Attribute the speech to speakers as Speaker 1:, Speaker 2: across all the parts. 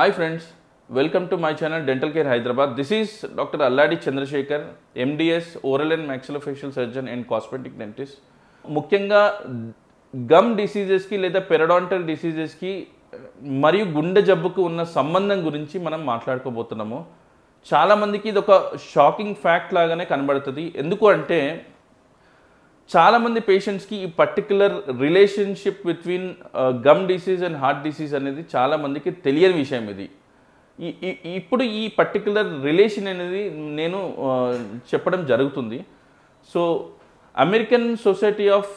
Speaker 1: hi friends welcome to my channel dental care Hyderabad this is doctor Alladi Chandrashekar MDS oral and maxillofacial surgeon and cosmetic dentist ముఖ్యంగా gum డిసీజెస్కి లేదా periodontal డిసీజెస్కి మరియు గుండె జబ్బుకు ఉన్న సంబంధం గురించి మనం మాట్లాడుకోబోతున్నాము చాలామందికి ఇది ఒక షాకింగ్ ఫ్యాక్ట్ లాగానే కనబడుతుంది ఎందుకు అంటే చాలామంది పేషెంట్స్కి ఈ particular relationship between gum disease and heart disease అనేది చాలామందికి తెలియని విషయం ఇది ఇప్పుడు ఈ పర్టికులర్ రిలేషన్ అనేది నేను uh, చెప్పడం జరుగుతుంది so American society of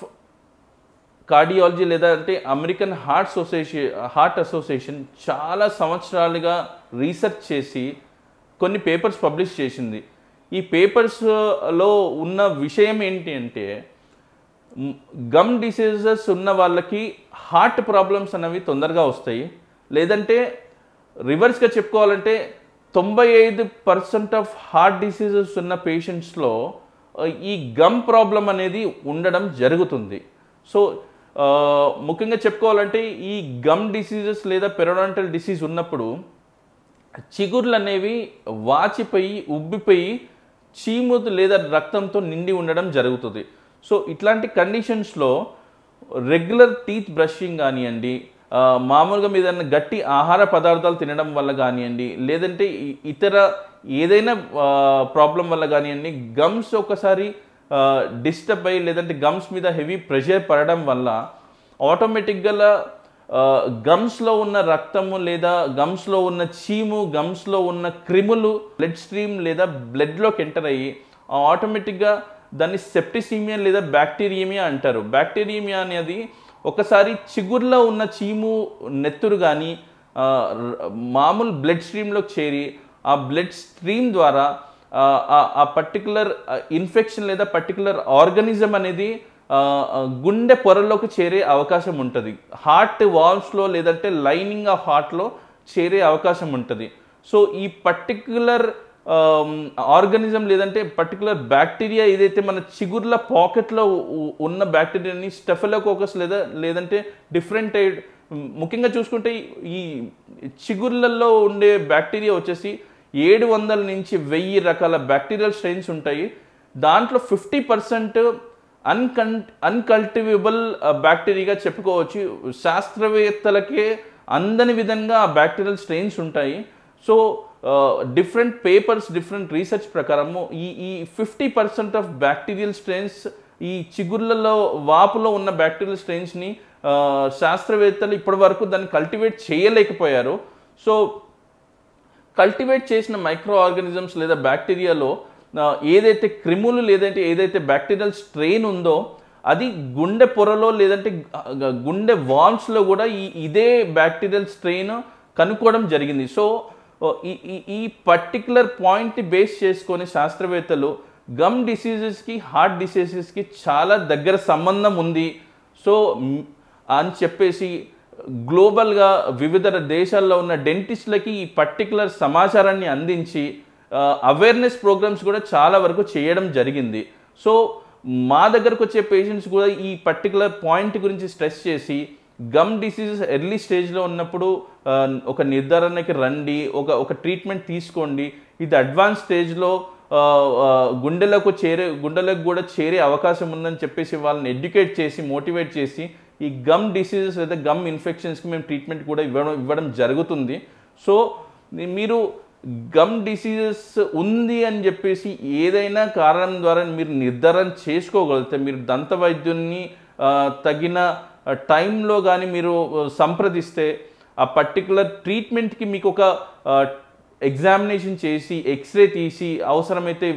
Speaker 1: cardiology లేదా అంటే American heart society heart association చాలా సంవత్సరాలుగా రీసెర్చ్ చేసి కొన్ని పేపర్స్ పబ్లిష్ చేసింది ఈ పేపర్స్లో uh, ఉన్న విషయం ఏంటి అంటే గమ్ డిసీజెస్ ఉన్న వాళ్ళకి హార్ట్ ప్రాబ్లమ్స్ అనేవి తొందరగా వస్తాయి లేదంటే రివర్స్గా చెప్పుకోవాలంటే తొంభై ఐదు పర్సెంట్ ఆఫ్ హార్ట్ డిసీజెస్ ఉన్న పేషెంట్స్లో ఈ గమ్ ప్రాబ్లం అనేది ఉండడం జరుగుతుంది సో ముఖ్యంగా చెప్పుకోవాలంటే ఈ గమ్ డిసీజెస్ లేదా పెరోడాంటల్ డిసీజ్ ఉన్నప్పుడు చిగుర్లు అనేవి వాచిపోయి ఉబ్బిపోయి చీము లేదా రక్తంతో నిండి ఉండడం జరుగుతుంది సో ఇట్లాంటి కండిషన్స్లో రెగ్యులర్ టీత్ బ్రషింగ్ కానివ్వండి మామూలుగా మీద గట్టి ఆహార పదార్థాలు తినడం వల్ల కానివ్వండి లేదంటే ఇతర ఏదైనా ప్రాబ్లం వల్ల కానివ్వండి గమ్స్ ఒకసారి డిస్టర్బ్ అయ్యి లేదంటే గమ్స్ మీద హెవీ ప్రెషర్ పడడం వల్ల ఆటోమేటిక్గా గమ్స్లో ఉన్న రక్తము లేదా గమ్స్లో ఉన్న చీము గమ్స్లో ఉన్న క్రిములు బ్లడ్ స్ట్రీమ్ లేదా బ్లడ్లోకి ఎంటర్ అయ్యి ఆటోమేటిక్గా దాన్ని సెప్టిసీమియా లేదా బ్యాక్టీరియమియా అంటారు బ్యాక్టీరియమియా అనేది ఒకసారి చిగుర్లో ఉన్న చీము నెత్తురు కానీ మామూలు బ్లడ్ స్ట్రీమ్లోకి చేరి ఆ బ్లడ్ స్ట్రీమ్ ద్వారా ఆ పర్టికులర్ ఇన్ఫెక్షన్ లేదా పర్టికులర్ ఆర్గనిజం అనేది గుండె పొరలోకి చేరే అవకాశం ఉంటుంది హార్ట్ వాల్స్లో లేదంటే లైనింగ్ ఆఫ్ హార్ట్లో చేరే అవకాశం ఉంటుంది సో ఈ పర్టిక్యులర్ ఆర్గానిజం లేదంటే పర్టికులర్ బ్యాక్టీరియా ఏదైతే మన చిగుర్ల పాకెట్లో ఉన్న బ్యాక్టీరియాని స్టెఫలోకోకస్ లేదా లేదంటే డిఫరెంట్ ముఖ్యంగా చూసుకుంటే ఈ చిగుర్లలో ఉండే బ్యాక్టీరియా వచ్చేసి ఏడు వందల నుంచి వెయ్యి రకాల బ్యాక్టీరియల్ స్ట్రెయిన్స్ ఉంటాయి దాంట్లో ఫిఫ్టీ పర్సెంట్ అన్కన్ అన్కల్టివేబుల్ బ్యాక్టీరియాగా చెప్పుకోవచ్చు శాస్త్రవేత్తలకే అందని విధంగా బ్యాక్టీరియల్ స్ట్రెయిన్స్ ఉంటాయి so different papers different research ప్రకారము ఈ ఈ fifty percent of bacterial strains ఈ చిగుర్లలో వాపులో ఉన్న బ్యాక్టీరియల్ స్ట్రెయిన్స్ని శాస్త్రవేత్తలు ఇప్పటి వరకు దాన్ని కల్టివేట్ చేయలేకపోయారు సో కల్టివేట్ చేసిన మైక్రో ఆర్గానిజమ్స్ లేదా బ్యాక్టీరియాలో ఏదైతే క్రిములు లేదంటే ఏదైతే బ్యాక్టీరియల్ స్ట్రెయిన్ ఉందో అది గుండె పొరలో లేదంటే గుండె వాల్స్లో కూడా ఈ ఇదే బ్యాక్టీరియల్ స్ట్రెయిన్ కనుక్కోవడం జరిగింది సో ఈ ఈ పర్టికులర్ పాయింట్ని బేస్ చేసుకొని శాస్త్రవేత్తలు గమ్ డిసీజెస్కి హార్ట్ డిసీజెస్కి చాలా దగ్గర సంబంధం ఉంది సో అని చెప్పేసి గ్లోబల్గా వివిధ దేశాల్లో ఉన్న డెంటిస్ట్లకి ఈ పర్టికులర్ సమాచారాన్ని అందించి అవేర్నెస్ ప్రోగ్రామ్స్ కూడా చాలా వరకు చేయడం జరిగింది సో మా దగ్గరకు వచ్చే పేషెంట్స్ కూడా ఈ పర్టికులర్ పాయింట్ గురించి స్ట్రెస్ చేసి గమ్ డిసీజెస్ ఎర్లీ స్టేజ్లో ఉన్నప్పుడు ఒక నిర్ధారణకి రండి ఒక ఒక ట్రీట్మెంట్ తీసుకోండి ఇది అడ్వాన్స్ స్టేజ్లో గుండెలకు చేరే గుండెలకు కూడా చేరే అవకాశం ఉందని చెప్పేసి వాళ్ళని ఎడ్యుకేట్ చేసి మోటివేట్ చేసి ఈ గమ్ డిసీజెస్ లేదా గమ్ ఇన్ఫెక్షన్స్కి మేము ట్రీట్మెంట్ కూడా ఇవ్వడం ఇవ్వడం జరుగుతుంది సో మీరు గమ్ డిసీజెస్ ఉంది అని చెప్పేసి ఏదైనా కారణం ద్వారా మీరు నిర్ధారణ చేసుకోగలిగితే మీరు దంత వైద్యున్ని తగిన టైంలో కానీ మీరు సంప్రదిస్తే ఆ పర్టికులర్ ట్రీట్మెంట్కి మీకు ఒక ఎగ్జామినేషన్ చేసి ఎక్స్రే తీసి అవసరమైతే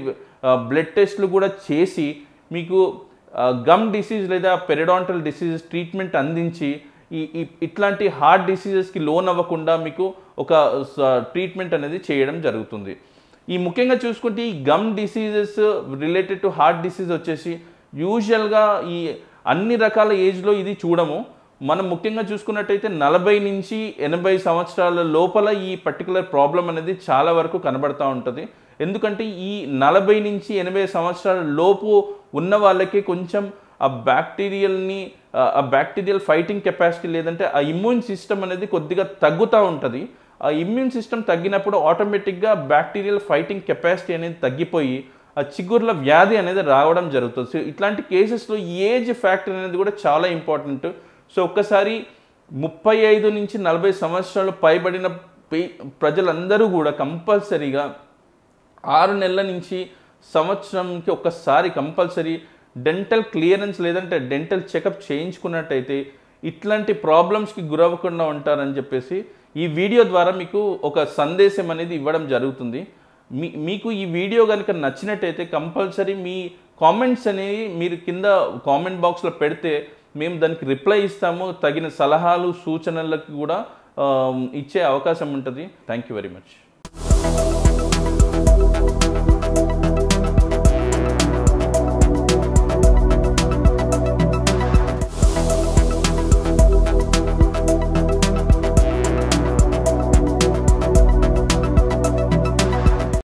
Speaker 1: బ్లడ్ టెస్ట్లు కూడా చేసి మీకు గమ్ డిసీజ్ లేదా పెరిడాంటల్ డిసీజెస్ ట్రీట్మెంట్ అందించి ఈ ఇట్లాంటి హార్ట్ డిసీజెస్కి లోన్ అవ్వకుండా మీకు ఒక ట్రీట్మెంట్ అనేది చేయడం జరుగుతుంది ఈ ముఖ్యంగా చూసుకుంటే ఈ gum diseases related to heart disease వచ్చేసి యూజువల్గా ఈ అన్ని రకాల ఏజ్లో ఇది చూడము మనం ముఖ్యంగా చూసుకున్నట్టయితే నలభై నుంచి ఎనభై సంవత్సరాల లోపల ఈ పర్టికులర్ ప్రాబ్లం అనేది చాలా వరకు కనబడుతూ ఉంటుంది ఎందుకంటే ఈ నలభై నుంచి ఎనభై సంవత్సరాల లోపు ఉన్న వాళ్ళకి కొంచెం ఆ బ్యాక్టీరియల్ని ఆ బ్యాక్టీరియల్ ఫైటింగ్ కెపాసిటీ లేదంటే ఆ ఇమ్యూన్ సిస్టమ్ అనేది కొద్దిగా తగ్గుతూ ఉంటుంది ఆ ఇమ్యూన్ సిస్టమ్ తగ్గినప్పుడు ఆటోమేటిక్గా బ్యాక్టీరియల్ ఫైటింగ్ కెపాసిటీ అనేది తగ్గిపోయి చిగుర్ల వ్యాధి అనేది రావడం జరుగుతుంది సో ఇట్లాంటి కేసెస్లో ఏజ్ ఫ్యాక్టర్ అనేది కూడా చాలా ఇంపార్టెంట్ సో ఒక్కసారి ముప్పై ఐదు నుంచి నలభై సంవత్సరాలు పైబడిన ప్రజలందరూ కూడా కంపల్సరీగా ఆరు నెలల నుంచి సంవత్సరంకి ఒక్కసారి కంపల్సరీ డెంటల్ క్లియరెన్స్ లేదంటే డెంటల్ చెకప్ చేయించుకున్నట్టయితే ఇట్లాంటి ప్రాబ్లమ్స్కి గురవ్వకుండా ఉంటారని చెప్పేసి ఈ వీడియో ద్వారా మీకు ఒక సందేశం అనేది ఇవ్వడం జరుగుతుంది మీ మీకు ఈ వీడియో కనుక నచ్చినట్టయితే కంపల్సరీ మీ కామెంట్స్ అనేవి మీరు కింద కామెంట్ బాక్స్లో పెడితే మేము దానికి రిప్లై ఇస్తాము తగిన సలహాలు సూచనలకు కూడా ఇచ్చే అవకాశం ఉంటుంది థ్యాంక్ యూ వెరీ మచ్